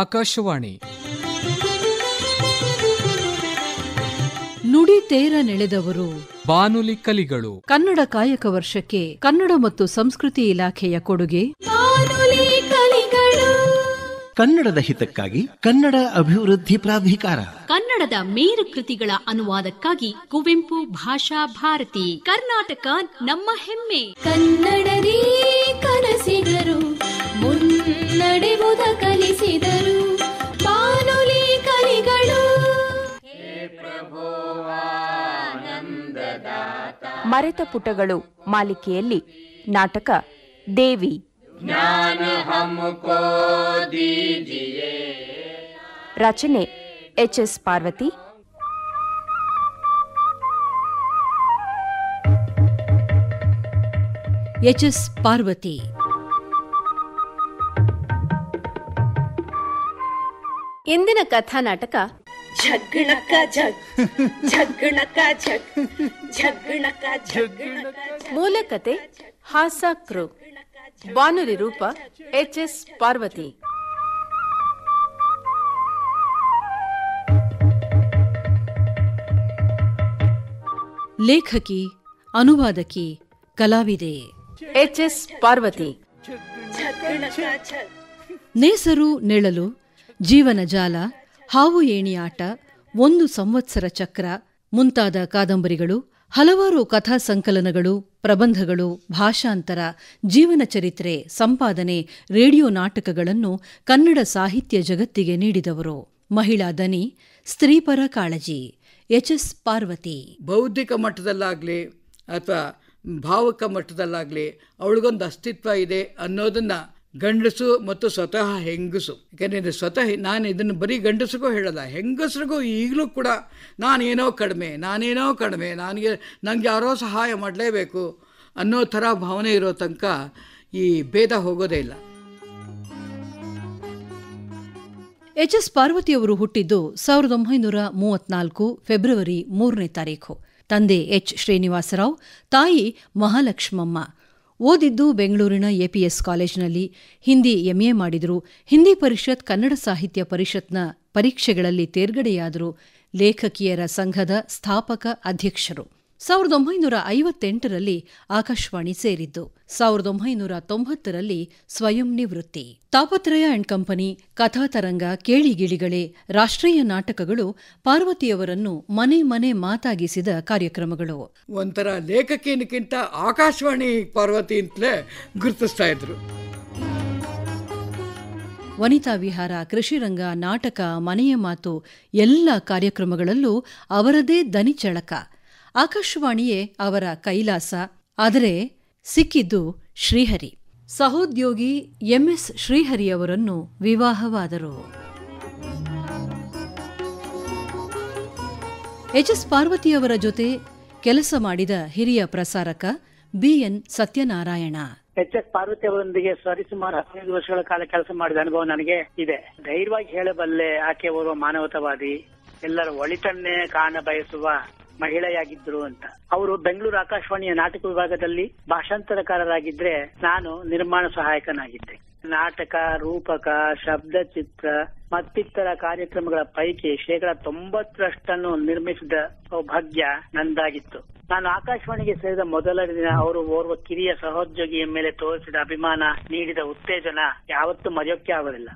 ಆಕಾಶವಾಣಿ ನುಡಿ ತೇರ ನೆಳೆದವರು ಬಾನುಲಿ ಕಲಿಗಳು ಕನ್ನಡ ಕಾಯಕ ವರ್ಷಕ್ಕೆ ಕನ್ನಡ ಮತ್ತು ಸಂಸ್ಕೃತಿ ಇಲಾಖೆಯ ಕೊಡುಗೆ ಕನ್ನಡದ ಹಿತಕ್ಕಾಗಿ ಕನ್ನಡ ಅಭಿವೃದ್ಧಿ ಪ್ರಾಧಿಕಾರ ಕನ್ನಡದ ಮೇರು ಕೃತಿಗಳ ಅನುವಾದಕ್ಕಾಗಿ ಕುವೆಂಪು ಭಾಷಾ ಭಾರತಿ ಕರ್ನಾಟಕ ನಮ್ಮ ಹೆಮ್ಮೆ ಕನ್ನಡದೇ ಕನಸಿಗರು ಮುದಕ ಕಲಿಗಳು ಮರೆತ ಪುಟಗಳು ಮಾಲಿಕೆಯಲ್ಲಿ ನಾಟಕ ದೇವಿ ರಚನೆ H S Parvati H S Parvati ಇಂದಿನ ಕಥಾನಾಟಕ ಜಗ್ಗಣಕ ಜಗ್ ಜಗ್ಗಣಕ ಜಗ್ ಜಗ್ಗಣಕ ಮೂಲ ಕತೆ ಹಾಸ ಕ್ರೂ ಬಾನುಲಿ ರೂಪ ಎಚ್ ಎಸ್ ಪಾರ್ವತಿ ಲೇಖಕಿ ಅನುವಾದಕಿ ಕಲಾವಿದೆ ಎಚ್ ಎಸ್ ಪಾರ್ವತಿ ನೇಸರು ನೆಳಲು ಜೀವನ ಜಾಲ ಹಾವು ಏಣಿ ಆಟ ಒಂದು ಸಂವತ್ಸರ ಚಕ್ರ ಮುಂತಾದ ಕಾದಂಬರಿಗಳು ಹಲವಾರು ಕಥಾ ಸಂಕಲನಗಳು ಪ್ರಬಂಧಗಳು ಭಾಷಾಂತರ ಜೀವನ ಚರಿತ್ರೆ ಸಂಪಾದನೆ ರೇಡಿಯೋ ನಾಟಕಗಳನ್ನು ಕನ್ನಡ ಸಾಹಿತ್ಯ ಜಗತ್ತಿಗೆ ನೀಡಿದವರು ಮಹಿಳಾ ದನಿ ಸ್ತ್ರೀಪರ ಕಾಳಜಿ ಎಚ್ ಎಸ್ ಪಾರ್ವತಿ ಬೌದ್ಧಿಕ ಮಟ್ಟದಲ್ಲಾಗಲಿ ಅಥವಾ ಭಾವಕ ಮಟ್ಟದಲ್ಲಾಗಲಿ ಅವಳಿಗೊಂದು ಅಸ್ತಿತ್ವ ಇದೆ ಅನ್ನೋದನ್ನು ಗಂಡಸು ಮತ್ತು ಸ್ವತಃ ಹೆಂಗಸು ಯಾಕೆಂದರೆ ಸ್ವತಃ ನಾನು ಇದನ್ನು ಬರೀ ಗಂಡಸ್ರಿಗೂ ಹೇಳಲ್ಲ ಹೆಂಗಸ್ರಿಗೂ ಈಗಲೂ ಕೂಡ ನಾನೇನೋ ಕಡಿಮೆ ನಾನೇನೋ ಕಡಿಮೆ ನನಗೆ ನನಗೆ ಯಾರೋ ಸಹಾಯ ಮಾಡಲೇಬೇಕು ಅನ್ನೋ ಥರ ಭಾವನೆ ಇರೋ ತನಕ ಈ ಭೇದ ಹೋಗೋದೇ ಇಲ್ಲ ಎಚ್ ಎಸ್ ಪಾರ್ವತಿಯವರು ಹುಟ್ಟಿದ್ದು ಸಾವಿರದ ಒಂಬೈನೂರ ಮೂವತ್ನಾಲ್ಕು ಫೆಬ್ರವರಿ ಮೂರನೇ ತಾರೀಖು ತಂದೆ ಎಚ್ ಶ್ರೀನಿವಾಸರಾವ್ ತಾಯಿ ಮಹಾಲಕ್ಷ್ಮಮ್ಮ ಓದಿದ್ದು ಬೆಂಗಳೂರಿನ ಎಪಿಎಸ್ ಕಾಲೇಜಿನಲ್ಲಿ ಹಿಂದಿ ಎಂಎ ಮಾಡಿದರು ಹಿಂದಿ ಪರಿಷತ್ ಕನ್ನಡ ಸಾಹಿತ್ಯ ಪರಿಷತ್ನ ಪರೀಕ್ಷೆಗಳಲ್ಲಿ ತೇರ್ಗಡೆಯಾದರು ಲೇಖಕಿಯರ ಸಂಘದ ಸ್ಥಾಪಕ ಅಧ್ಯಕ್ಷರು ಸಾವಿರದ ಒಂಬೈನೂರ ಐವತ್ತೆಂಟರಲ್ಲಿ ಆಕಾಶವಾಣಿ ಸೇರಿದ್ದು ಸಾವಿರದ ಒಂಬೈನೂರ ತೊಂಬತ್ತರಲ್ಲಿ ಸ್ವಯಂ ನಿವೃತ್ತಿ ತಾಪತ್ರಯ ಅಂಡ್ ಕಂಪನಿ ಕಥಾತರಂಗ ಕೇಳಿಗಿಳಿಗಳೇ ರಾಷ್ಟ್ರೀಯ ನಾಟಕಗಳು ಪಾರ್ವತಿಯವರನ್ನು ಮನೆ ಮನೆ ಮಾತಾಗಿಸಿದ ಕಾರ್ಯಕ್ರಮಗಳು ಒಂಥರ ಲೇಖಕಿನಕ್ಕಿಂತ ಆಕಾಶವಾಣಿ ಪಾರ್ವತಿ ಅಂತಲೇ ಗುರುತಿಸ್ತಾ ಇದ್ರು ವನಿತಾ ವಿಹಾರ ಕೃಷಿರಂಗ ನಾಟಕ ಮನೆಯ ಮಾತು ಎಲ್ಲ ಕಾರ್ಯಕ್ರಮಗಳಲ್ಲೂ ಅವರದೇ ದನಿ ಚಳಕ ಆಕಾಶವಾಣಿಯೇ ಅವರ ಕೈಲಾಸ ಆದರೆ ಸಿಕ್ಕಿದ್ದು ಶ್ರೀಹರಿ ಸಹೋದ್ಯೋಗಿ ಎಂಎಸ್ ಅವರನ್ನು ವಿವಾಹವಾದರು ಎಚ್ ಎಸ್ ಪಾರ್ವತಿಯವರ ಜೊತೆ ಕೆಲಸ ಮಾಡಿದ ಹಿರಿಯ ಪ್ರಸಾರಕ BN Satyanarayana H S Parvati ಅವರೊಂದಿಗೆ ಸರಿ ಸುಮಾರು ಹದಿನೈದು ವರ್ಷಗಳ ಕಾಲ ಕೆಲಸ ಮಾಡಿದ ಅನುಭವ ನನಗೆ ಇದೆ ಧೈರ್ಯವಾಗಿ ಹೇಳಬಲ್ಲೆ ಆಕೆ ಓರ್ವ ಮಾನವತಾವಾದಿ ಎಲ್ಲರ ಒಳಿತನ್ನೇ ಕಾಣ ಬಯಸುವ ಮಹಿಳೆಯಾಗಿದ್ರು ಅಂತ ಅವರು ಬೆಂಗಳೂರು ಆಕಾಶವಾಣಿಯ ನಾಟಕ ವಿಭಾಗದಲ್ಲಿ ಭಾಷಾಂತರಕಾರರಾಗಿದ್ರೆ ನಾನು ನಿರ್ಮಾಣ ಸಹಾಯಕನಾಗಿದ್ದೆ ನಾಟಕ ರೂಪಕ ಶಬ್ದ ಚಿತ್ರ ಮತ್ತಿತರ ಕಾರ್ಯಕ್ರಮಗಳ ಪೈಕಿ ಶೇಕಡ ತೊಂಬತ್ತರಷ್ಟನ್ನು ನಿರ್ಮಿಸಿದ ಸೌಭಾಗ್ಯ ನಂದಾಗಿತ್ತು ನಾನು ಆಕಾಶವಾಣಿಗೆ ಸೇರಿದ ಮೊದಲ ದಿನ ಅವರು ಓರ್ವ ಕಿರಿಯ ಸಹೋದ್ಯೋಗಿಯ ಮೇಲೆ ತೋರಿಸಿದ ಅಭಿಮಾನ ನೀಡಿದ ಉತ್ತೇಜನ ಯಾವತ್ತೂ ಮರೆಯೋಕ್ಕೆ ಆಗೋದಿಲ್ಲ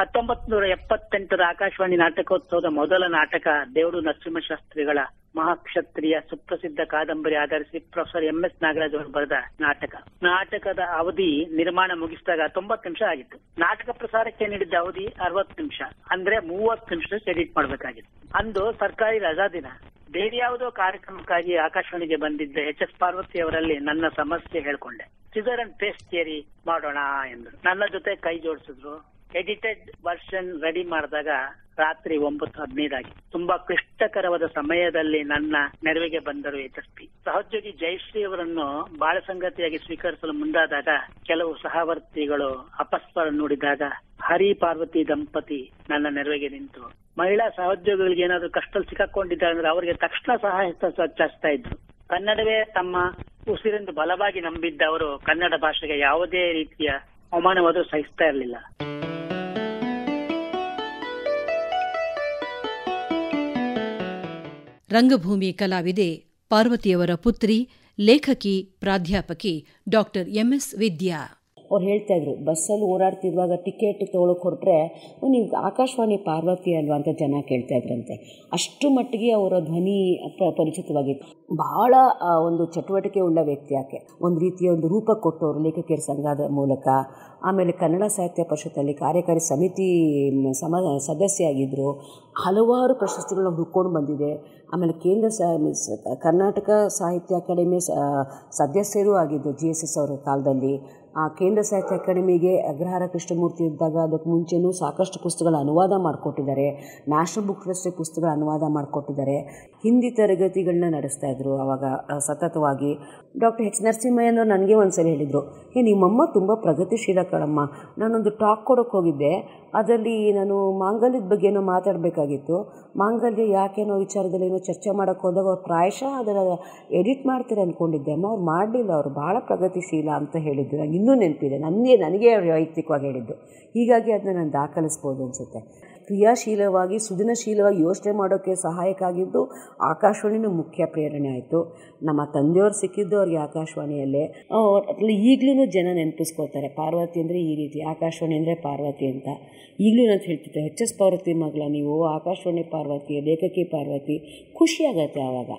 ಹತ್ತೊಂಬತ್ ನೂರ ಎಪ್ಪತ್ತೆಂಟರ ಆಕಾಶವಾಣಿ ನಾಟಕೋತ್ಸವದ ಮೊದಲ ನಾಟಕ ದೇವರು ನರಸಿಂಹಶಾಸ್ತ್ರಿಗಳ ಮಹಾಕ್ಷತ್ರಿಯ ಸುಪ್ರಸಿದ್ಧ ಕಾದಂಬರಿ ಆಧರಿಸಿ ಪ್ರೊಫೆಸರ್ ಎಂ ಎಸ್ ನಾಗರಾಜ್ ಅವರು ಬರೆದ ನಾಟಕ ನಾಟಕದ ಅವಧಿ ನಿರ್ಮಾಣ ಮುಗಿಸಿದಾಗ ತೊಂಬತ್ ನಿಮಿಷ ಆಗಿತ್ತು ನಾಟಕ ಪ್ರಸಾರಕ್ಕೆ ನೀಡಿದ್ದ ಅವಧಿ ಅರವತ್ತು ನಿಮಿಷ ಅಂದ್ರೆ ಮೂವತ್ತು ನಿಮಿಷ ಎಡಿಟ್ ಮಾಡಬೇಕಾಗಿತ್ತು ಅಂದು ಸರ್ಕಾರಿ ರಜಾ ದಿನ ಬೇರೆ ಯಾವುದೋ ಕಾರ್ಯಕ್ರಮಕ್ಕಾಗಿ ಆಕಾಶವಾಣಿಗೆ ಬಂದಿದ್ದ ಎಚ್ ಎಸ್ ಪಾರ್ವತಿ ಅವರಲ್ಲಿ ನನ್ನ ಸಮಸ್ಯೆ ಹೇಳ್ಕೊಂಡೆ ಸಿಜರ್ ಅಂಡ್ ಪೇಸ್ಟ್ ಥಿಯರಿ ಮಾಡೋಣ ಎಂದು ನನ್ನ ಜೊತೆ ಕೈ ಜೋಡಿಸಿದ್ರು ಎಡಿಟೆಡ್ ವರ್ಷನ್ ರೆಡಿ ಮಾಡಿದಾಗ ರಾತ್ರಿ ಒಂಬತ್ತು ಹದಿನೈದಾಗಿ ತುಂಬಾ ಕ್ಲಿಷ್ಟಕರವಾದ ಸಮಯದಲ್ಲಿ ನನ್ನ ನೆರವಿಗೆ ಬಂದರು ಯಶಸ್ವಿ ಸಹೋದ್ಯೋಗಿ ಜಯಶ್ರೀ ಅವರನ್ನು ಬಾಳ ಸಂಗತಿಯಾಗಿ ಸ್ವೀಕರಿಸಲು ಮುಂದಾದಾಗ ಕೆಲವು ಸಹವರ್ತಿಗಳು ಅಪಸ್ವರ ನೋಡಿದಾಗ ಹರಿ ಪಾರ್ವತಿ ದಂಪತಿ ನನ್ನ ನೆರವಿಗೆ ನಿಂತು ಮಹಿಳಾ ಸಹೋದ್ಯೋಗಿಗಳಿಗೆ ಏನಾದ್ರು ಕಷ್ಟದಲ್ಲಿ ಸಿಕ್ಕಾಕೊಂಡಿದ್ದಾರೆ ಅಂದ್ರೆ ಅವರಿಗೆ ತಕ್ಷಣ ಸಹಾಯ ಹಚ್ಚಿಸ್ತಾ ಇದ್ರು ಕನ್ನಡವೇ ತಮ್ಮ ಉಸಿರೆಂದು ಬಲವಾಗಿ ನಂಬಿದ್ದವರು ಕನ್ನಡ ಭಾಷೆಗೆ ಯಾವುದೇ ರೀತಿಯ ಅವಮಾನವಾದರೂ ಸಹಿಸ್ತಾ ಇರಲಿಲ್ಲ ರಂಗಭೂಮಿ ಕಲಾವಿದೆ ಪಾರ್ವತಿಯವರ ಪುತ್ರಿ ಲೇಖಕಿ ಪ್ರಾಧ್ಯಾಪಕಿ ಡಾಕ್ಟರ್ ಎಂಎಸ್ ವಿದ್ಯಾ ಅವ್ರು ಇದ್ರು ಬಸ್ಸಲ್ಲಿ ಓಡಾಡ್ತಿರುವಾಗ ಟಿಕೆಟ್ ತೊಗೊಳಕ್ಕೆ ಹೊರಟ್ರೆ ನೀವು ಆಕಾಶವಾಣಿ ಪಾರ್ವತಿ ಅಲ್ವಾ ಅಂತ ಜನ ಕೇಳ್ತಾ ಇದ್ರಂತೆ ಅಷ್ಟು ಮಟ್ಟಿಗೆ ಅವರ ಧ್ವನಿ ಪರಿಚಿತವಾಗಿತ್ತು ಬಹಳ ಒಂದು ಚಟುವಟಿಕೆ ಉಳ್ಳ ವ್ಯಕ್ತಿ ಆಕೆ ಒಂದು ರೀತಿಯ ಒಂದು ರೂಪ ಕೊಟ್ಟವರು ಲೇಖಕಿಯರ ಸಂಘದ ಮೂಲಕ ಆಮೇಲೆ ಕನ್ನಡ ಸಾಹಿತ್ಯ ಪರಿಷತ್ತಲ್ಲಿ ಕಾರ್ಯಕಾರಿ ಸಮಿತಿ ಸಮ ಆಗಿದ್ದರು ಹಲವಾರು ಪ್ರಶಸ್ತಿಗಳನ್ನ ಹುಡ್ಕೊಂಡು ಬಂದಿದೆ ಆಮೇಲೆ ಕೇಂದ್ರ ಸ ಕರ್ನಾಟಕ ಸಾಹಿತ್ಯ ಅಕಾಡೆಮಿ ಸದಸ್ಯರೂ ಆಗಿದ್ದು ಜಿ ಎಸ್ ಎಸ್ ಅವರ ಕಾಲದಲ್ಲಿ ಆ ಕೇಂದ್ರ ಸಾಹಿತ್ಯ ಅಕಾಡೆಮಿಗೆ ಅಗ್ರಹಾರ ಕೃಷ್ಣಮೂರ್ತಿ ಇದ್ದಾಗ ಅದಕ್ಕೆ ಮುಂಚೆನೂ ಸಾಕಷ್ಟು ಪುಸ್ತಕಗಳ ಅನುವಾದ ಮಾಡಿಕೊಟ್ಟಿದ್ದಾರೆ ನ್ಯಾಷನಲ್ ಬುಕ್ ಟ್ರಸ್ಟ್ ಪುಸ್ತಕಗಳ ಅನುವಾದ ಮಾಡಿಕೊಟ್ಟಿದ್ದಾರೆ ಹಿಂದಿ ತರಗತಿಗಳನ್ನ ನಡೆಸ್ತಾ ಇದ್ದರು ಆವಾಗ ಸತತವಾಗಿ ಡಾಕ್ಟರ್ ಎಚ್ ನರಸಿಂಹಯ್ಯನವರು ನನಗೆ ಒಂದು ಸಲ ಹೇಳಿದರು ಏ ನಿಮ್ಮಮ್ಮ ತುಂಬ ಪ್ರಗತಿಶೀಲ ಕಣಮ್ಮ ನಾನೊಂದು ಟಾಕ್ ಕೊಡೋಕ್ಕೆ ಹೋಗಿದ್ದೆ ಅದರಲ್ಲಿ ನಾನು ಮಾಂಗಲ್ಯದ ಬಗ್ಗೆ ಏನೋ ಮಾತಾಡಬೇಕಾಗಿತ್ತು ಮಾಂಗಲ್ಯ ಯಾಕೇನೋ ವಿಚಾರದಲ್ಲಿ ಏನೋ ಚರ್ಚೆ ಮಾಡೋಕ್ಕೆ ಹೋದಾಗ ಅವ್ರು ಪ್ರಾಯಶಃ ಅದನ್ನು ಎಡಿಟ್ ಮಾಡ್ತಾರೆ ಅಂದ್ಕೊಂಡಿದ್ದೆ ಅಮ್ಮ ಅವ್ರು ಮಾಡಲಿಲ್ಲ ಅವರು ಭಾಳ ಪ್ರಗತಿಶೀಲ ಅಂತ ಹೇಳಿದ್ದು ನನಗೆ ಇನ್ನೂ ನೆನಪಿದೆ ನನಗೆ ನನಗೆ ವೈಯಕ್ತಿಕವಾಗಿ ಹೇಳಿದ್ದು ಹೀಗಾಗಿ ಅದನ್ನ ನಾನು ದಾಖಲಿಸ್ಬೋದು ಅನಿಸುತ್ತೆ ಕ್ರಿಯಾಶೀಲವಾಗಿ ಸೃಜನಶೀಲವಾಗಿ ಯೋಚನೆ ಮಾಡೋಕ್ಕೆ ಆಗಿದ್ದು ಆಕಾಶವಾಣಿನೂ ಮುಖ್ಯ ಪ್ರೇರಣೆ ಆಯಿತು ನಮ್ಮ ತಂದೆಯವರು ಸಿಕ್ಕಿದ್ದು ಅವ್ರಿಗೆ ಆಕಾಶವಾಣಿಯಲ್ಲೇ ಈಗಲೂ ಜನ ನೆನಪಿಸ್ಕೊಳ್ತಾರೆ ಪಾರ್ವತಿ ಅಂದರೆ ಈ ರೀತಿ ಆಕಾಶವಾಣಿ ಅಂದರೆ ಪಾರ್ವತಿ ಅಂತ ಈಗಲೂ ನಾನು ಹೇಳ್ತಿದ್ದೆ ಎಚ್ ಎಸ್ ಪಾರ್ವತಿ ಮಗಳ ನೀವು ಆಕಾಶವಾಣಿ ಪಾರ್ವತಿ ಲೇಖಕಿ ಪಾರ್ವತಿ ಖುಷಿಯಾಗತ್ತೆ ಆವಾಗ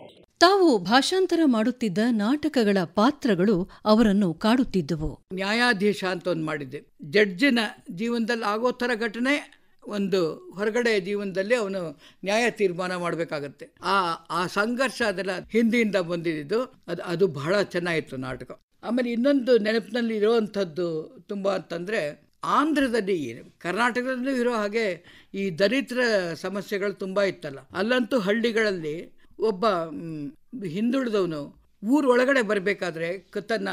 ತಾವು ಭಾಷಾಂತರ ಮಾಡುತ್ತಿದ್ದ ನಾಟಕಗಳ ಪಾತ್ರಗಳು ಅವರನ್ನು ಕಾಡುತ್ತಿದ್ದವು ನ್ಯಾಯಾಧೀಶ ಅಂತ ಒಂದು ಮಾಡಿದ್ದೆ ಜಡ್ಜಿನ ಜೀವನದಲ್ಲಿ ಆಗೋ ಥರ ಘಟನೆ ಒಂದು ಹೊರಗಡೆ ಜೀವನದಲ್ಲಿ ಅವನು ನ್ಯಾಯ ತೀರ್ಮಾನ ಮಾಡಬೇಕಾಗತ್ತೆ ಆ ಆ ಸಂಘರ್ಷ ಅದೆಲ್ಲ ಹಿಂದಿಯಿಂದ ಬಂದಿದ್ದು ಅದು ಅದು ಬಹಳ ಚೆನ್ನಾಗಿತ್ತು ನಾಟಕ ಆಮೇಲೆ ಇನ್ನೊಂದು ನೆನಪಿನಲ್ಲಿ ಇರುವಂಥದ್ದು ತುಂಬ ಅಂತಂದರೆ ಆಂಧ್ರದಲ್ಲಿ ಕರ್ನಾಟಕದಲ್ಲೂ ಇರೋ ಹಾಗೆ ಈ ದರಿದ್ರ ಸಮಸ್ಯೆಗಳು ತುಂಬ ಇತ್ತಲ್ಲ ಅಲ್ಲಂತೂ ಹಳ್ಳಿಗಳಲ್ಲಿ ಒಬ್ಬ ಹಿಂದುಳಿದವನು ಊರೊಳಗಡೆ ಬರಬೇಕಾದ್ರೆ ತನ್ನ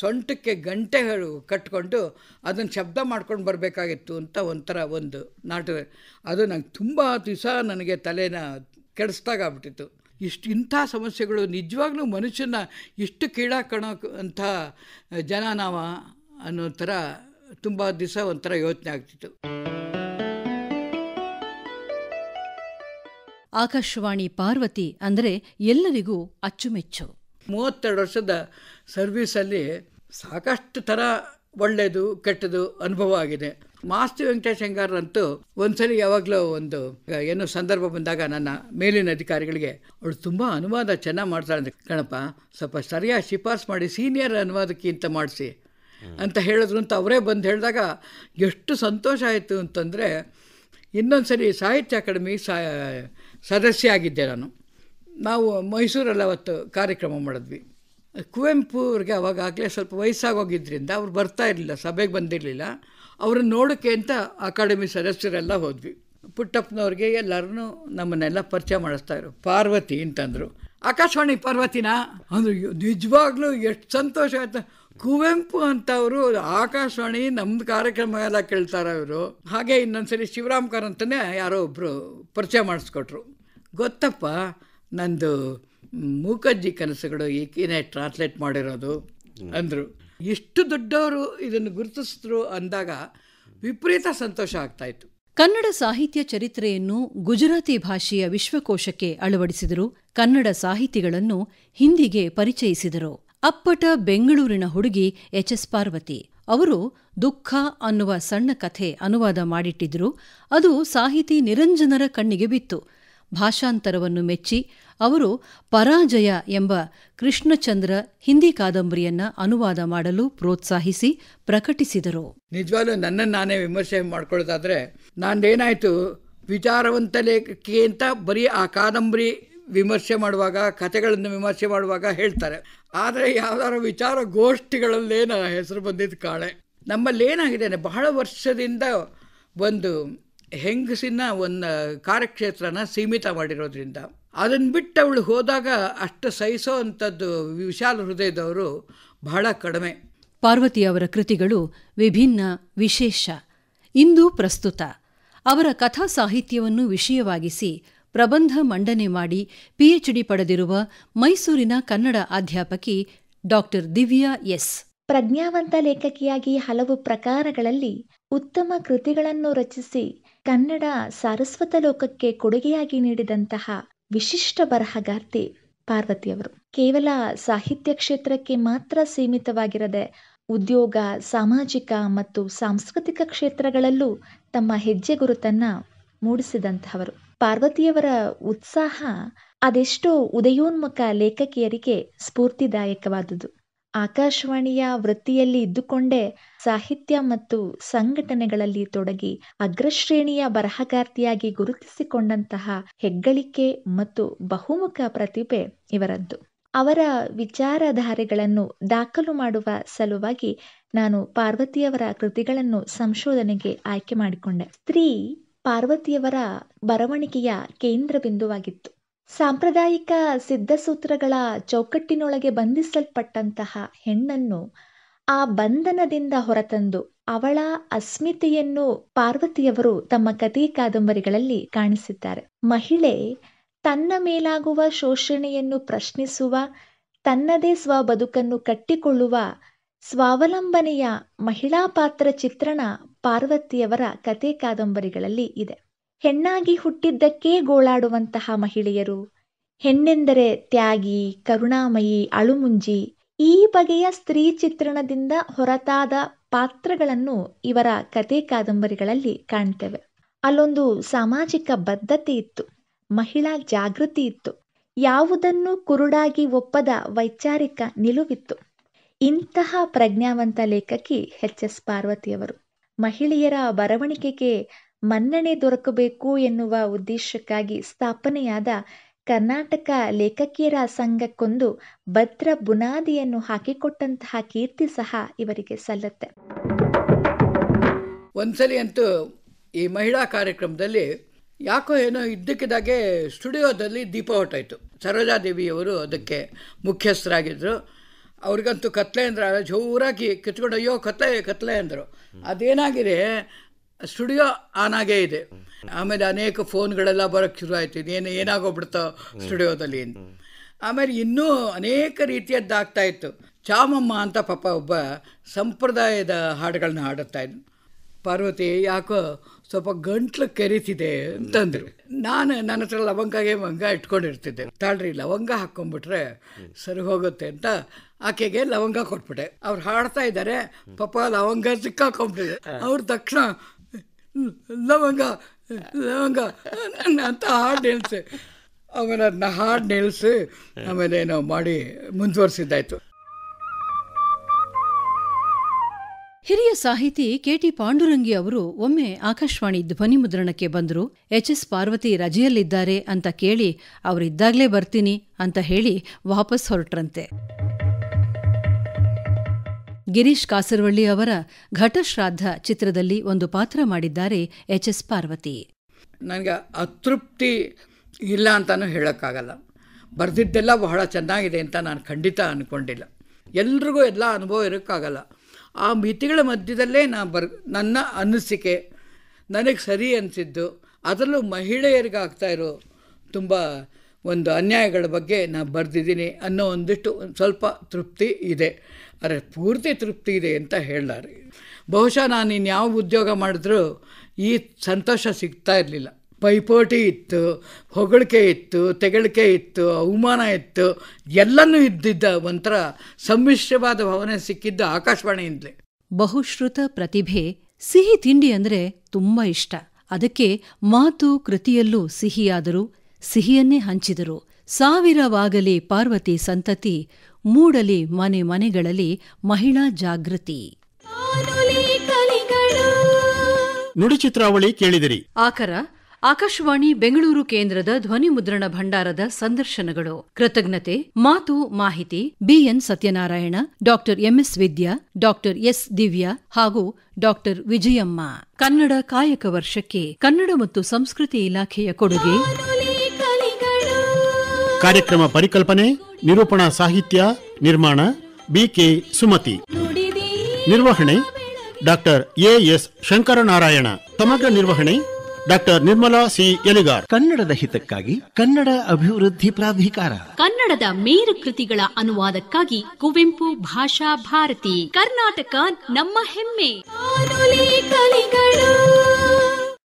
ಸೊಂಟಕ್ಕೆ ಗಂಟೆಗಳು ಕಟ್ಕೊಂಡು ಅದನ್ನು ಶಬ್ದ ಮಾಡ್ಕೊಂಡು ಬರಬೇಕಾಗಿತ್ತು ಅಂತ ಒಂಥರ ಒಂದು ನಾಟಕ ಅದು ನಂಗೆ ತುಂಬ ದಿವಸ ನನಗೆ ತಲೆನ ಕೆಡಿಸ್ದಾಗ್ಬಿಟ್ಟಿತ್ತು ಇಷ್ಟು ಇಂಥ ಸಮಸ್ಯೆಗಳು ನಿಜವಾಗ್ಲೂ ಮನುಷ್ಯನ ಇಷ್ಟು ಕೀಳಾಕಣೋ ಅಂಥ ಜನ ನಾವ ಅನ್ನೋ ಥರ ತುಂಬ ದಿವಸ ಒಂಥರ ಯೋಚನೆ ಆಗ್ತಿತ್ತು ಆಕಾಶವಾಣಿ ಪಾರ್ವತಿ ಅಂದರೆ ಎಲ್ಲರಿಗೂ ಅಚ್ಚುಮೆಚ್ಚು ಮೂವತ್ತೆರಡು ವರ್ಷದ ಸರ್ವಿಸಲ್ಲಿ ಸಾಕಷ್ಟು ಥರ ಒಳ್ಳೆಯದು ಕೆಟ್ಟದು ಅನುಭವ ಆಗಿದೆ ಮಾಸ್ತಿ ವೆಂಕಟೇಶ್ ಹೆಂಗಾರ್ರಂತೂ ಒಂದ್ಸಲಿ ಯಾವಾಗಲೂ ಒಂದು ಏನೋ ಸಂದರ್ಭ ಬಂದಾಗ ನನ್ನ ಮೇಲಿನ ಅಧಿಕಾರಿಗಳಿಗೆ ಅವಳು ತುಂಬ ಅನುವಾದ ಚೆನ್ನಾಗಿ ಮಾಡ್ತಾಳೆ ಕಣಪ್ಪ ಸ್ವಲ್ಪ ಸರಿಯಾಗಿ ಶಿಫಾರ್ಸು ಮಾಡಿ ಸೀನಿಯರ್ ಅನುವಾದಕ್ಕಿಂತ ಮಾಡಿಸಿ ಅಂತ ಹೇಳಿದ್ರು ಅಂತ ಅವರೇ ಬಂದು ಹೇಳಿದಾಗ ಎಷ್ಟು ಸಂತೋಷ ಆಯಿತು ಅಂತಂದರೆ ಇನ್ನೊಂದು ಸರಿ ಸಾಹಿತ್ಯ ಅಕಾಡೆಮಿ ಸಾ ಸದಸ್ಯ ಆಗಿದ್ದೆ ನಾನು ನಾವು ಮೈಸೂರಲ್ಲಿ ಅವತ್ತು ಕಾರ್ಯಕ್ರಮ ಮಾಡಿದ್ವಿ ಕುವೆಂಪು ಅವ್ರಿಗೆ ಅವಾಗಲೇ ಸ್ವಲ್ಪ ವಯಸ್ಸಾಗೋಗಿದ್ದರಿಂದ ಅವ್ರು ಬರ್ತಾ ಇರಲಿಲ್ಲ ಸಭೆಗೆ ಬಂದಿರಲಿಲ್ಲ ಅವ್ರನ್ನ ನೋಡೋಕ್ಕೆ ಅಂತ ಅಕಾಡೆಮಿ ಸದಸ್ಯರೆಲ್ಲ ಹೋದ್ವಿ ಪುಟ್ಟಪ್ಪನವ್ರಿಗೆ ಎಲ್ಲರನ್ನೂ ನಮ್ಮನ್ನೆಲ್ಲ ಪರಿಚಯ ಮಾಡಿಸ್ತಾಯಿದ್ರು ಪಾರ್ವತಿ ಅಂತಂದರು ಆಕಾಶವಾಣಿ ಪಾರ್ವತಿನಾ ಅಂದ್ರೆ ನಿಜವಾಗ್ಲೂ ಎಷ್ಟು ಸಂತೋಷ ಆಯ್ತು ಕುವೆಂಪು ಅವರು ಆಕಾಶವಾಣಿ ನಮ್ದು ಕಾರ್ಯಕ್ರಮ ಎಲ್ಲ ಕೇಳ್ತಾರೆ ಅವರು ಹಾಗೆ ಇನ್ನೊಂದ್ಸರಿ ಶಿವರಾಮ್ ಕಾರಂತನೇ ಯಾರೋ ಒಬ್ಬರು ಪರಿಚಯ ಮಾಡಿಸ್ಕೊಟ್ರು ಗೊತ್ತಪ್ಪ ನಂದು ಮೂಕಜ್ಜಿ ಕನಸುಗಳು ಈಕಿನೇ ಟ್ರಾನ್ಸ್ಲೇಟ್ ಮಾಡಿರೋದು ಅಂದರು ಎಷ್ಟು ದೊಡ್ಡವರು ಇದನ್ನು ಗುರುತಿಸಿದ್ರು ಅಂದಾಗ ವಿಪರೀತ ಸಂತೋಷ ಆಗ್ತಾಯಿತ್ತು ಕನ್ನಡ ಸಾಹಿತ್ಯ ಚರಿತ್ರೆಯನ್ನು ಗುಜರಾತಿ ಭಾಷೆಯ ವಿಶ್ವಕೋಶಕ್ಕೆ ಅಳವಡಿಸಿದರು ಕನ್ನಡ ಸಾಹಿತಿಗಳನ್ನು ಹಿಂದಿಗೆ ಪರಿಚಯಿಸಿದರು ಅಪ್ಪಟ ಬೆಂಗಳೂರಿನ ಹುಡುಗಿ ಎಚ್ ಎಸ್ ಪಾರ್ವತಿ ಅವರು ದುಃಖ ಅನ್ನುವ ಸಣ್ಣ ಕಥೆ ಅನುವಾದ ಮಾಡಿಟ್ಟಿದ್ರು ಅದು ಸಾಹಿತಿ ನಿರಂಜನರ ಕಣ್ಣಿಗೆ ಬಿತ್ತು ಭಾಷಾಂತರವನ್ನು ಮೆಚ್ಚಿ ಅವರು ಪರಾಜಯ ಎಂಬ ಕೃಷ್ಣಚಂದ್ರ ಹಿಂದಿ ಕಾದಂಬರಿಯನ್ನ ಅನುವಾದ ಮಾಡಲು ಪ್ರೋತ್ಸಾಹಿಸಿ ಪ್ರಕಟಿಸಿದರು ನಿಜವಾಗ್ಲೂ ನನ್ನನ್ನು ನಾನೇ ವಿಮರ್ಶೆ ಮಾಡ್ಕೊಳ್ಳೋದಾದ್ರೆ ಏನಾಯಿತು ವಿಚಾರವಂತ ಲೇಖಕಿ ಅಂತ ಬರೀ ಆ ಕಾದಂಬರಿ ವಿಮರ್ಶೆ ಮಾಡುವಾಗ ಕಥೆಗಳನ್ನು ವಿಮರ್ಶೆ ಮಾಡುವಾಗ ಹೇಳ್ತಾರೆ ಆದರೆ ಯಾವ್ದಾದ್ರು ವಿಚಾರಗೋಷ್ಠಿಗಳಲ್ಲೇನ ಹೆಸರು ಬಂದಿದ್ದು ಕಾಳೆ ನಮ್ಮಲ್ಲಿ ಏನಾಗಿದೆ ಬಹಳ ವರ್ಷದಿಂದ ಒಂದು ಹೆಂಗಸಿನ ಒಂದು ಕಾರ್ಯಕ್ಷೇತ್ರನ ಸೀಮಿತ ಮಾಡಿರೋದ್ರಿಂದ ಅದನ್ನು ಬಿಟ್ಟು ಅವಳು ಹೋದಾಗ ಅಷ್ಟು ಸಹಿಸೋ ಅಂಥದ್ದು ವಿಶಾಲ ಹೃದಯದವರು ಬಹಳ ಕಡಿಮೆ ಪಾರ್ವತಿಯವರ ಕೃತಿಗಳು ವಿಭಿನ್ನ ವಿಶೇಷ ಇಂದು ಪ್ರಸ್ತುತ ಅವರ ಕಥಾ ಸಾಹಿತ್ಯವನ್ನು ವಿಷಯವಾಗಿಸಿ ಪ್ರಬಂಧ ಮಂಡನೆ ಮಾಡಿ ಪಿಎಚ್ಡಿ ಪಡೆದಿರುವ ಮೈಸೂರಿನ ಕನ್ನಡ ಅಧ್ಯಾಪಕಿ ಡಾಕ್ಟರ್ ದಿವ್ಯಾ ಎಸ್ ಪ್ರಜ್ಞಾವಂತ ಲೇಖಕಿಯಾಗಿ ಹಲವು ಪ್ರಕಾರಗಳಲ್ಲಿ ಉತ್ತಮ ಕೃತಿಗಳನ್ನು ರಚಿಸಿ ಕನ್ನಡ ಸಾರಸ್ವತ ಲೋಕಕ್ಕೆ ಕೊಡುಗೆಯಾಗಿ ನೀಡಿದಂತಹ ವಿಶಿಷ್ಟ ಬರಹಗಾರ್ತಿ ಪಾರ್ವತಿಯವರು ಕೇವಲ ಸಾಹಿತ್ಯ ಕ್ಷೇತ್ರಕ್ಕೆ ಮಾತ್ರ ಸೀಮಿತವಾಗಿರದೆ ಉದ್ಯೋಗ ಸಾಮಾಜಿಕ ಮತ್ತು ಸಾಂಸ್ಕೃತಿಕ ಕ್ಷೇತ್ರಗಳಲ್ಲೂ ತಮ್ಮ ಹೆಜ್ಜೆ ಗುರುತನ್ನು ಮೂಡಿಸಿದಂತಹವರು ಪಾರ್ವತಿಯವರ ಉತ್ಸಾಹ ಅದೆಷ್ಟೋ ಉದಯೋನ್ಮುಖ ಲೇಖಕಿಯರಿಗೆ ಸ್ಫೂರ್ತಿದಾಯಕವಾದುದು ಆಕಾಶವಾಣಿಯ ವೃತ್ತಿಯಲ್ಲಿ ಇದ್ದುಕೊಂಡೇ ಸಾಹಿತ್ಯ ಮತ್ತು ಸಂಘಟನೆಗಳಲ್ಲಿ ತೊಡಗಿ ಅಗ್ರಶ್ರೇಣಿಯ ಬರಹಗಾರ್ತಿಯಾಗಿ ಗುರುತಿಸಿಕೊಂಡಂತಹ ಹೆಗ್ಗಳಿಕೆ ಮತ್ತು ಬಹುಮುಖ ಪ್ರತಿಭೆ ಇವರದ್ದು ಅವರ ವಿಚಾರಧಾರೆಗಳನ್ನು ದಾಖಲು ಮಾಡುವ ಸಲುವಾಗಿ ನಾನು ಪಾರ್ವತಿಯವರ ಕೃತಿಗಳನ್ನು ಸಂಶೋಧನೆಗೆ ಆಯ್ಕೆ ಮಾಡಿಕೊಂಡೆ ಸ್ತ್ರೀ ಪಾರ್ವತಿಯವರ ಬರವಣಿಗೆಯ ಕೇಂದ್ರ ಬಿಂದುವಾಗಿತ್ತು ಸಾಂಪ್ರದಾಯಿಕ ಸಿದ್ಧಸೂತ್ರಗಳ ಚೌಕಟ್ಟಿನೊಳಗೆ ಬಂಧಿಸಲ್ಪಟ್ಟಂತಹ ಹೆಣ್ಣನ್ನು ಆ ಬಂಧನದಿಂದ ಹೊರತಂದು ಅವಳ ಅಸ್ಮಿತೆಯನ್ನು ಪಾರ್ವತಿಯವರು ತಮ್ಮ ಕತೆ ಕಾದಂಬರಿಗಳಲ್ಲಿ ಕಾಣಿಸಿದ್ದಾರೆ ಮಹಿಳೆ ತನ್ನ ಮೇಲಾಗುವ ಶೋಷಣೆಯನ್ನು ಪ್ರಶ್ನಿಸುವ ತನ್ನದೇ ಸ್ವ ಬದುಕನ್ನು ಕಟ್ಟಿಕೊಳ್ಳುವ ಸ್ವಾವಲಂಬನೆಯ ಮಹಿಳಾ ಪಾತ್ರ ಚಿತ್ರಣ ಪಾರ್ವತಿಯವರ ಕತೆ ಕಾದಂಬರಿಗಳಲ್ಲಿ ಇದೆ ಹೆಣ್ಣಾಗಿ ಹುಟ್ಟಿದ್ದಕ್ಕೇ ಗೋಳಾಡುವಂತಹ ಮಹಿಳೆಯರು ಹೆಣ್ಣೆಂದರೆ ತ್ಯಾಗಿ ಕರುಣಾಮಯಿ ಅಳುಮುಂಜಿ ಈ ಬಗೆಯ ಸ್ತ್ರೀ ಚಿತ್ರಣದಿಂದ ಹೊರತಾದ ಪಾತ್ರಗಳನ್ನು ಇವರ ಕತೆ ಕಾದಂಬರಿಗಳಲ್ಲಿ ಕಾಣ್ತೇವೆ ಅಲ್ಲೊಂದು ಸಾಮಾಜಿಕ ಬದ್ಧತೆ ಇತ್ತು ಮಹಿಳಾ ಜಾಗೃತಿ ಇತ್ತು ಯಾವುದನ್ನು ಕುರುಡಾಗಿ ಒಪ್ಪದ ವೈಚಾರಿಕ ನಿಲುವಿತ್ತು ಇಂತಹ ಪ್ರಜ್ಞಾವಂತ ಲೇಖಕಿ ಎಚ್ ಎಸ್ ಪಾರ್ವತಿಯವರು ಮಹಿಳೆಯರ ಬರವಣಿಗೆಗೆ ಮನ್ನಣೆ ದೊರಕಬೇಕು ಎನ್ನುವ ಉದ್ದೇಶಕ್ಕಾಗಿ ಸ್ಥಾಪನೆಯಾದ ಕರ್ನಾಟಕ ಲೇಖಕಿಯರ ಸಂಘಕ್ಕೊಂದು ಭದ್ರ ಬುನಾದಿಯನ್ನು ಹಾಕಿಕೊಟ್ಟಂತಹ ಕೀರ್ತಿ ಸಹ ಇವರಿಗೆ ಸಲ್ಲತ್ತೆ ಒಂದ್ಸಲಿ ಅಂತೂ ಈ ಮಹಿಳಾ ಕಾರ್ಯಕ್ರಮದಲ್ಲಿ ಯಾಕೋ ಏನೋ ಇದ್ದಕ್ಕಿದ್ದಾಗೆ ಸ್ಟುಡಿಯೋದಲ್ಲಿ ದೀಪ ಹೊಟ್ಟಾಯಿತು ಸರೋಜಾದೇವಿಯವರು ಅದಕ್ಕೆ ಮುಖ್ಯಸ್ಥರಾಗಿದ್ದರು ಅವ್ರಿಗಂತೂ ಕತ್ಲೆ ಅಂದ್ರೆ ಜೋರಾಗಿ ಕಿತ್ಕೊಂಡು ಅಯ್ಯೋ ಕತ್ಲೆ ಕತ್ಲೆ ಅಂದರು ಅದೇನಾಗಿದೆ ಸ್ಟುಡಿಯೋ ಆನಾಗೇ ಇದೆ ಆಮೇಲೆ ಅನೇಕ ಫೋನ್ಗಳೆಲ್ಲ ಬರೋಕ್ಕೆ ಶುರು ಏನು ಏನು ಏನಾಗೋಗ್ಬಿಡ್ತೋ ಸ್ಟುಡಿಯೋದಲ್ಲಿ ಆಮೇಲೆ ಇನ್ನೂ ಅನೇಕ ರೀತಿಯದ್ದಾಗ್ತಾ ಇತ್ತು ಚಾಮಮ್ಮ ಅಂತ ಪಾಪ ಒಬ್ಬ ಸಂಪ್ರದಾಯದ ಹಾಡುಗಳನ್ನ ಹಾಡುತ್ತಾ ಇದ್ದ ಪಾರ್ವತಿ ಯಾಕೋ ಸ್ವಲ್ಪ ಗಂಟ್ಲು ಕೆರೀತಿದೆ ಅಂತಂದ್ರು ನಾನು ನನ್ನ ಹತ್ರ ಲವಂಗಗೆ ಮಂಗ ಇಟ್ಕೊಂಡಿರ್ತಿದ್ದೆ ತಾಳ್ರಿ ಲವಂಗ ಹಾಕ್ಕೊಂಬಿಟ್ರೆ ಸರಿ ಹೋಗುತ್ತೆ ಅಂತ ಆಕೆಗೆ ಲವಂಗ ಕೊಟ್ಬಿಟ್ಟೆ ಅವ್ರು ಹಾಡ್ತಾ ಇದ್ದಾರೆ ಪಾಪ ಲವಂಗ ಸಿಕ್ಕಾಕೊಂಡ್ಬಿಟ್ಟಿದೆ ಅವ್ರ ತಕ್ಷಣ ಲವಂಗ ಲವಂಗ ಅಂತ ಹಾಡು ನಿಲ್ಸಿ ಆಮೇಲೆ ಅದನ್ನ ಹಾಡು ನಿಲ್ಸಿ ಆಮೇಲೆ ನಾವು ಮಾಡಿ ಮುಂದುವರಿಸಿದ್ದಾಯ್ತು ಹಿರಿಯ ಸಾಹಿತಿ ಕೆಟಿ ಪಾಂಡುರಂಗಿ ಅವರು ಒಮ್ಮೆ ಆಕಾಶವಾಣಿ ಧ್ವನಿ ಮುದ್ರಣಕ್ಕೆ ಬಂದರು ಎಚ್ ಎಸ್ ಪಾರ್ವತಿ ರಜೆಯಲ್ಲಿದ್ದಾರೆ ಅಂತ ಕೇಳಿ ಅವರಿದ್ದಾಗಲೇ ಬರ್ತೀನಿ ಅಂತ ಹೇಳಿ ವಾಪಸ್ ಹೊರಟ್ರಂತೆ ಗಿರೀಶ್ ಕಾಸರವಳ್ಳಿ ಅವರ ಘಟಶ್ರಾದ್ದ ಚಿತ್ರದಲ್ಲಿ ಒಂದು ಪಾತ್ರ ಮಾಡಿದ್ದಾರೆ ಎಚ್ ಎಸ್ ಪಾರ್ವತಿ ನನಗೆ ಅತೃಪ್ತಿ ಇಲ್ಲ ಅಂತಲೂ ಹೇಳೋಕ್ಕಾಗಲ್ಲ ಬರೆದಿದ್ದೆಲ್ಲ ಬಹಳ ಚೆನ್ನಾಗಿದೆ ಅಂತ ನಾನು ಖಂಡಿತ ಅಂದ್ಕೊಂಡಿಲ್ಲ ಎಲ್ರಿಗೂ ಎಲ್ಲ ಅನುಭವ ಇರೋಕ್ಕಾಗಲ್ಲ ಆ ಮಿತಿಗಳ ಮಧ್ಯದಲ್ಲೇ ನಾನು ಬರ್ ನನ್ನ ಅನಿಸಿಕೆ ನನಗೆ ಸರಿ ಅನಿಸಿದ್ದು ಅದರಲ್ಲೂ ಮಹಿಳೆಯರಿಗಾಗ್ತಾ ಇರೋ ತುಂಬ ಒಂದು ಅನ್ಯಾಯಗಳ ಬಗ್ಗೆ ನಾನು ಬರೆದಿದ್ದೀನಿ ಅನ್ನೋ ಒಂದಿಷ್ಟು ಸ್ವಲ್ಪ ತೃಪ್ತಿ ಇದೆ ಆದರೆ ಪೂರ್ತಿ ತೃಪ್ತಿ ಇದೆ ಅಂತ ಹೇಳಲಾರೆ ಬಹುಶಃ ನಾನು ಇನ್ಯಾವ ಉದ್ಯೋಗ ಮಾಡಿದ್ರೂ ಈ ಸಂತೋಷ ಸಿಗ್ತಾ ಇರಲಿಲ್ಲ ಪೈಪೋಟಿ ಇತ್ತು ಹೊಗಳಿಕೆ ಇತ್ತು ತೆಗಳಿಕೆ ಇತ್ತು ಅವಮಾನ ಇತ್ತು ಎಲ್ಲನೂ ಇದ್ದಿದ್ದ ಒಂಥರ ಸಮ್ಮಿಶ್ರವಾದ ಭಾವನೆ ಸಿಕ್ಕಿದ್ದು ಆಕಾಶವಾಣಿಯಿಂದಲೇ ಬಹುಶ್ರುತ ಪ್ರತಿಭೆ ಸಿಹಿ ತಿಂಡಿ ಅಂದರೆ ತುಂಬ ಇಷ್ಟ ಅದಕ್ಕೆ ಮಾತು ಕೃತಿಯಲ್ಲೂ ಸಿಹಿಯಾದರೂ ಸಿಹಿಯನ್ನೇ ಹಂಚಿದರು ಸಾವಿರವಾಗಲಿ ಪಾರ್ವತಿ ಸಂತತಿ ಮೂಡಲಿ ಮನೆ ಮನೆಗಳಲ್ಲಿ ಮಹಿಳಾ ಜಾಗೃತಿ ನುಡಿ ಚಿತ್ರಾವಳಿ ಕೇಳಿದಿರಿ ಆಕರ ಆಕಾಶವಾಣಿ ಬೆಂಗಳೂರು ಕೇಂದ್ರದ ಧ್ವನಿ ಮುದ್ರಣ ಭಂಡಾರದ ಸಂದರ್ಶನಗಳು ಕೃತಜ್ಞತೆ ಮಾತು ಮಾಹಿತಿ BN Satyanarayana doctor MS Vidya doctor S Divya ಹಾಗೂ ಡಾಕ್ಟರ್ ವಿಜಯಮ್ಮ ಕನ್ನಡ ಕಾಯಕ ವರ್ಷಕ್ಕೆ ಕನ್ನಡ ಮತ್ತು ಸಂಸ್ಕೃತಿ ಇಲಾಖೆಯ ಕೊಡುಗೆ ಕಾರ್ಯಕ್ರಮ ಪರಿಕಲ್ಪನೆ ನಿರೂಪಣಾ ಸಾಹಿತ್ಯ ನಿರ್ಮಾಣ ಬಿಕೆ ಸುಮತಿ ನಿರ್ವಹಣೆ ಡಾಕ್ಟರ್ ಎಎಸ್ ಶಂಕರನಾರಾಯಣ ಸಮಗ್ರ ನಿರ್ವಹಣೆ ಡಾಕ್ಟರ್ ನಿರ್ಮಲಾ ಸಿ ಎಲಿಗಾರ್ ಕನ್ನಡದ ಹಿತಕ್ಕಾಗಿ ಕನ್ನಡ ಅಭಿವೃದ್ಧಿ ಪ್ರಾಧಿಕಾರ ಕನ್ನಡದ ಮೇರು ಕೃತಿಗಳ ಅನುವಾದಕ್ಕಾಗಿ ಕುವೆಂಪು ಭಾಷಾ ಭಾರತಿ ಕರ್ನಾಟಕ ನಮ್ಮ ಹೆಮ್ಮೆ